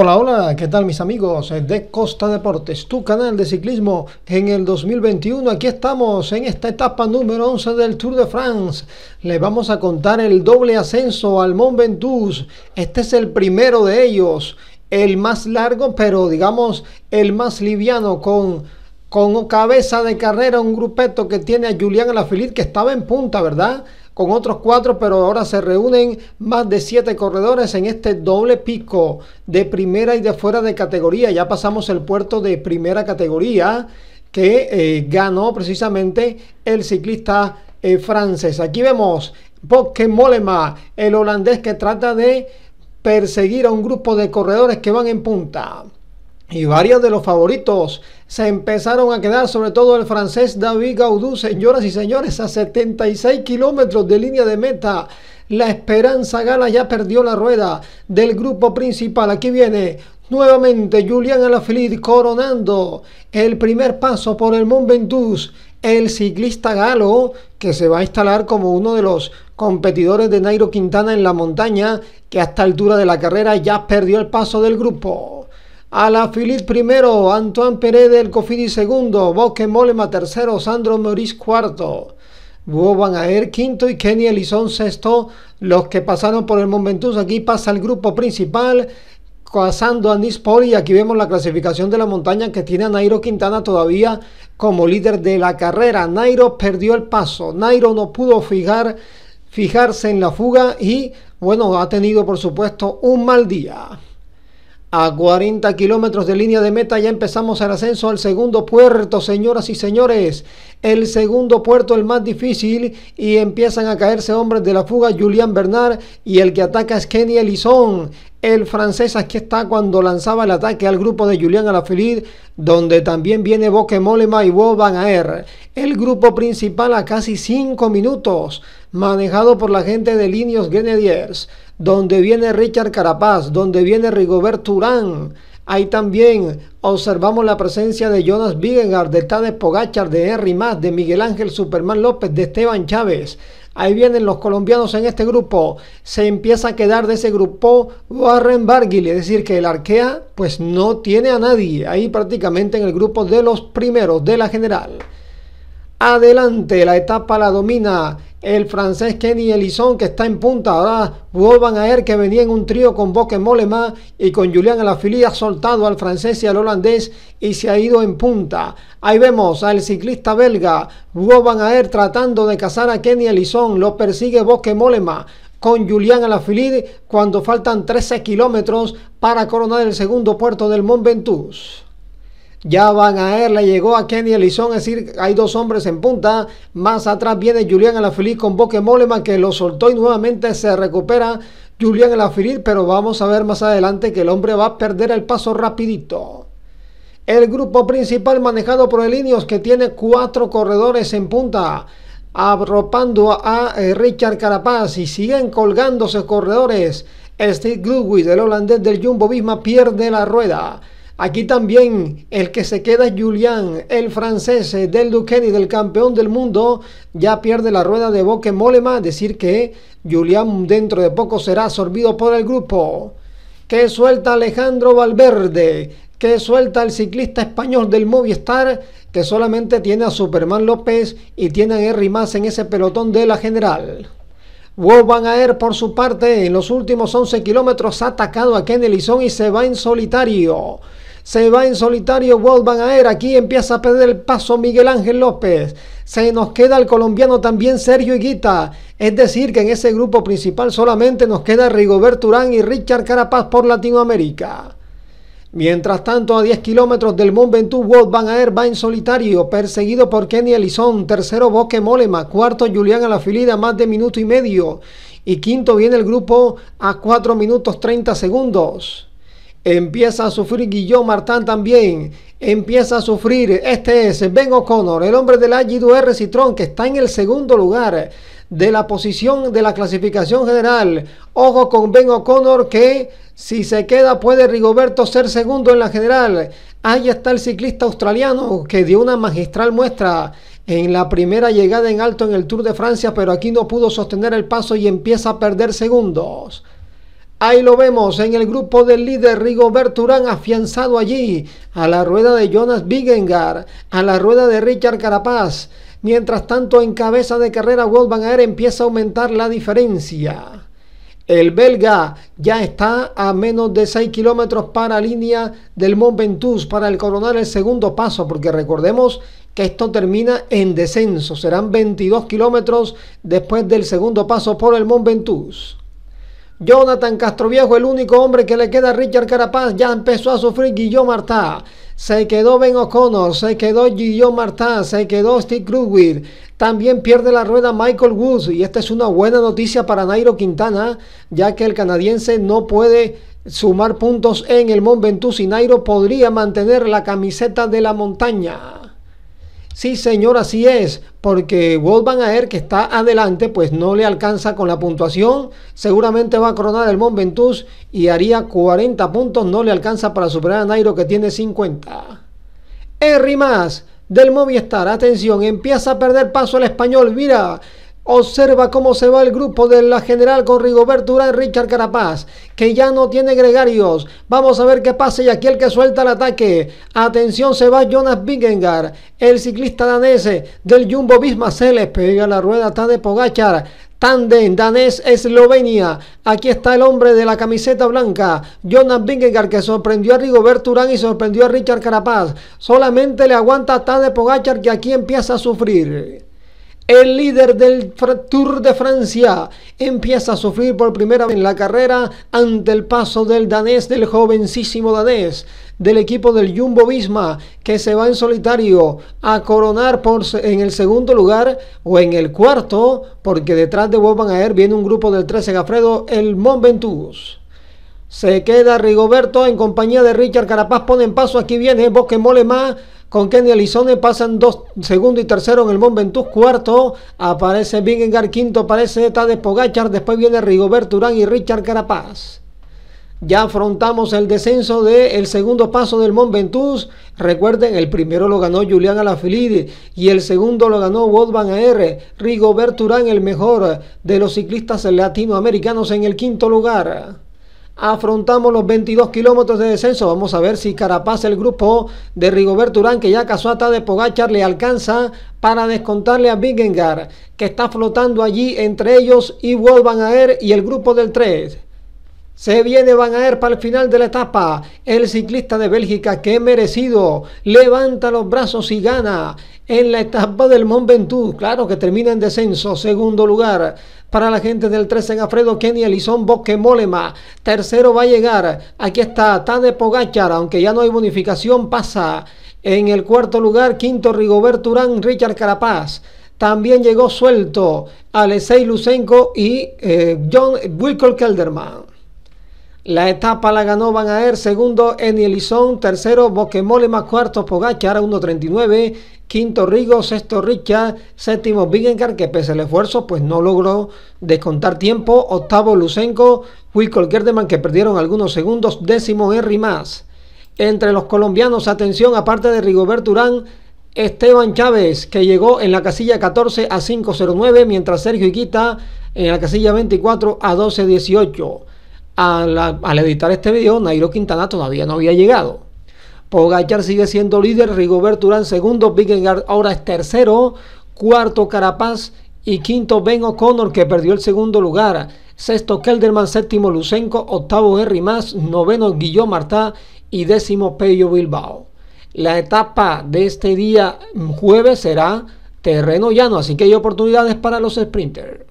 Hola, hola, ¿qué tal mis amigos de Costa Deportes, tu canal de ciclismo en el 2021? Aquí estamos en esta etapa número 11 del Tour de France. Les vamos a contar el doble ascenso al Mont Ventoux. Este es el primero de ellos, el más largo, pero digamos el más liviano con con cabeza de carrera, un grupeto que tiene a Julián Alaphilippe que estaba en punta, ¿verdad? con otros cuatro, pero ahora se reúnen más de siete corredores en este doble pico de primera y de fuera de categoría. Ya pasamos el puerto de primera categoría que eh, ganó precisamente el ciclista eh, francés. Aquí vemos porque Molema, el holandés que trata de perseguir a un grupo de corredores que van en punta. Y varios de los favoritos se empezaron a quedar, sobre todo el francés David Gaudú, señoras y señores, a 76 kilómetros de línea de meta. La Esperanza Gala ya perdió la rueda del grupo principal. Aquí viene nuevamente Julian Alaphilippe coronando el primer paso por el Mont Ventoux. El ciclista galo que se va a instalar como uno de los competidores de Nairo Quintana en la montaña, que a esta altura de la carrera ya perdió el paso del grupo. Alaphilippe primero, Antoine Pérez del Cofini segundo, Bosque Molema tercero, Sandro Maurice cuarto, Hugo Van Aer quinto y Kenny Elison sexto. Los que pasaron por el Momentus, aquí pasa el grupo principal, pasando a Nispoli y aquí vemos la clasificación de la montaña que tiene a Nairo Quintana todavía como líder de la carrera. Nairo perdió el paso, Nairo no pudo fijarse en la fuga y bueno, ha tenido por supuesto un mal día. A 40 kilómetros de línea de meta ya empezamos el ascenso al segundo puerto, señoras y señores. El segundo puerto, el más difícil, y empiezan a caerse hombres de la fuga, Julián Bernard, y el que ataca es Kenny Elison. El francés aquí está cuando lanzaba el ataque al grupo de Julián Alaphilippe, donde también viene Boque Molema y Bob Van Aer. El grupo principal a casi 5 minutos manejado por la gente de Linios Grenadiers, donde viene Richard Carapaz, donde viene Rigobert Urán. Ahí también observamos la presencia de Jonas Vigengard, de Tadej Pogachar, de Henry Mas, de Miguel Ángel Superman López, de Esteban Chávez. Ahí vienen los colombianos en este grupo. Se empieza a quedar de ese grupo Warren Barguil, es decir, que el Arkea pues no tiene a nadie. Ahí prácticamente en el grupo de los primeros de la general. Adelante, la etapa la domina el francés Kenny Elison que está en punta. Ahora a Van que venía en un trío con Boque Molema y con Julián Alaphilippe ha soltado al francés y al holandés y se ha ido en punta. Ahí vemos al ciclista belga Wout Aer tratando de cazar a Kenny Elison. Lo persigue Boque Molema con Julián Alaphilippe cuando faltan 13 kilómetros para coronar el segundo puerto del Mont Ventoux. Ya van a ver, le llegó a Kenny Elizón, es decir, hay dos hombres en punta. Más atrás viene Julián Alaphilippe con Boque Molema que lo soltó y nuevamente se recupera Julián Alaphilippe, pero vamos a ver más adelante que el hombre va a perder el paso rapidito. El grupo principal manejado por Elinios que tiene cuatro corredores en punta abropando a eh, Richard Carapaz y siguen colgándose corredores. Steve Goodwin, el holandés del Jumbo Visma, pierde la rueda. Aquí también el que se queda es Julián, el francés eh, del y del campeón del mundo, ya pierde la rueda de Boque Molema, decir que Julián dentro de poco será absorbido por el grupo. Que suelta Alejandro Valverde, que suelta el ciclista español del Movistar, que solamente tiene a Superman López y tiene a Henry en ese pelotón de la general. Wolf Van por su parte, en los últimos 11 kilómetros ha atacado a Kennelison y se va en solitario. Se va en solitario Van Aer. Aquí empieza a perder el paso Miguel Ángel López. Se nos queda el colombiano también Sergio Higuita. Es decir, que en ese grupo principal solamente nos queda Rigobert Urán y Richard Carapaz por Latinoamérica. Mientras tanto, a 10 kilómetros del Mont Ventoux, Wolf Van Aer va en solitario, perseguido por Kenny Elizón, tercero Boque Molema, cuarto Julián Alafilida, más de minuto y medio, y quinto viene el grupo a 4 minutos 30 segundos. Empieza a sufrir Guillaume Martán también. Empieza a sufrir. Este es Ben O'Connor, el hombre del AG2R Citrón, que está en el segundo lugar de la posición de la clasificación general. Ojo con Ben O'Connor que si se queda puede Rigoberto ser segundo en la general. Ahí está el ciclista australiano que dio una magistral muestra en la primera llegada en alto en el Tour de Francia, pero aquí no pudo sostener el paso y empieza a perder segundos. Ahí lo vemos en el grupo del líder Rigo Berturán afianzado allí, a la rueda de Jonas Bigengar, a la rueda de Richard Carapaz. Mientras tanto, en cabeza de carrera, World Van empieza a aumentar la diferencia. El belga ya está a menos de 6 kilómetros para línea del Mont Ventoux para el coronar el segundo paso, porque recordemos que esto termina en descenso. Serán 22 kilómetros después del segundo paso por el Mont Ventoux. Jonathan Castroviejo, el único hombre que le queda a Richard Carapaz, ya empezó a sufrir Guillaume Marta, Se quedó Ben O'Connor, se quedó Guillomartá, se quedó Steve También pierde la rueda Michael Woods y esta es una buena noticia para Nairo Quintana, ya que el canadiense no puede sumar puntos en el Mont Ventoux y Nairo podría mantener la camiseta de la montaña. Sí, señor, así es, porque Wolfgang Aer, que está adelante, pues no le alcanza con la puntuación. Seguramente va a coronar el Mont Ventoux y haría 40 puntos. No le alcanza para superar a Nairo, que tiene 50. R más del Movistar. Atención, empieza a perder paso el español. Mira, Observa cómo se va el grupo de la general con Rigoberto Urán y Richard Carapaz, que ya no tiene gregarios. Vamos a ver qué pasa y aquí el que suelta el ataque. Atención, se va Jonas Vingegaard, el ciclista danés del Jumbo Visma se le pega la rueda, está de Pogachar. Tanden, danés, Eslovenia. Aquí está el hombre de la camiseta blanca, Jonas Vingegaard, que sorprendió a Rigoberto Urán y sorprendió a Richard Carapaz. Solamente le aguanta a Tade Pogachar, que aquí empieza a sufrir. El líder del Tour de Francia empieza a sufrir por primera vez en la carrera ante el paso del danés, del jovencísimo danés del equipo del Jumbo Visma que se va en solitario a coronar en el segundo lugar o en el cuarto, porque detrás de Bob Van Aert viene un grupo del 13 Gafredo, el Mont Se queda Rigoberto en compañía de Richard Carapaz, ponen paso, aquí viene Bosque Molema con Kenny elizone pasan dos, segundo y tercero en el Mont Ventoux, cuarto aparece Vingegaard, quinto aparece Tadej Pogachar, después viene Rigobert Urán y Richard Carapaz. Ya afrontamos el descenso del el segundo paso del Mont Ventoux. Recuerden, el primero lo ganó Julián Alaphilippe y el segundo lo ganó Wout van Aert. Rigobert Urán, el mejor de los ciclistas latinoamericanos, en el quinto lugar afrontamos los 22 kilómetros de descenso. Vamos a ver si Carapaz, el grupo de Rigobert Urán, que ya casó de Pogachar, le alcanza para descontarle a Bingengar, que está flotando allí entre ellos y Van Aer y el grupo del 3. Se viene Van Aer para el final de la etapa. El ciclista de Bélgica que merecido levanta los brazos y gana en la etapa del Mont Ventoux. Claro que termina en descenso, segundo lugar para la gente del 13 en Alfredo Kenny Elizón Bosque Molema. Tercero va a llegar. Aquí está Tade Pogachar, aunque ya no hay bonificación, pasa. En el cuarto lugar, quinto Rigoberto Urán, Richard Carapaz. También llegó suelto Alexei Lusenko y eh, John Wilco Kelderman. La etapa la ganó Van Aer, segundo Eni Elizón, tercero más cuarto Pogachar, 1.39, quinto Rigo, sexto Richa, séptimo Bigengar, que pese al esfuerzo pues no logró descontar tiempo, octavo Lucenco, Wilco Gerdeman que perdieron algunos segundos, décimo Henry Más. Entre los colombianos, atención, aparte de Rigobert Urán, Esteban Chávez, que llegó en la casilla 14 a 5.09, mientras Sergio Iquita en la casilla 24 a 12.18 al editar este video, Nairo Quintana todavía no había llegado. Pogachar sigue siendo líder, Rigobert Urán segundo, Vingegaard ahora es tercero, cuarto Carapaz y quinto Ben O'Connor que perdió el segundo lugar, sexto Kelderman, séptimo Lucenco, octavo Henry Mas, noveno Guillaume Martá y décimo Peyo Bilbao. La etapa de este día mm, jueves será terreno llano, así que hay oportunidades para los sprinters.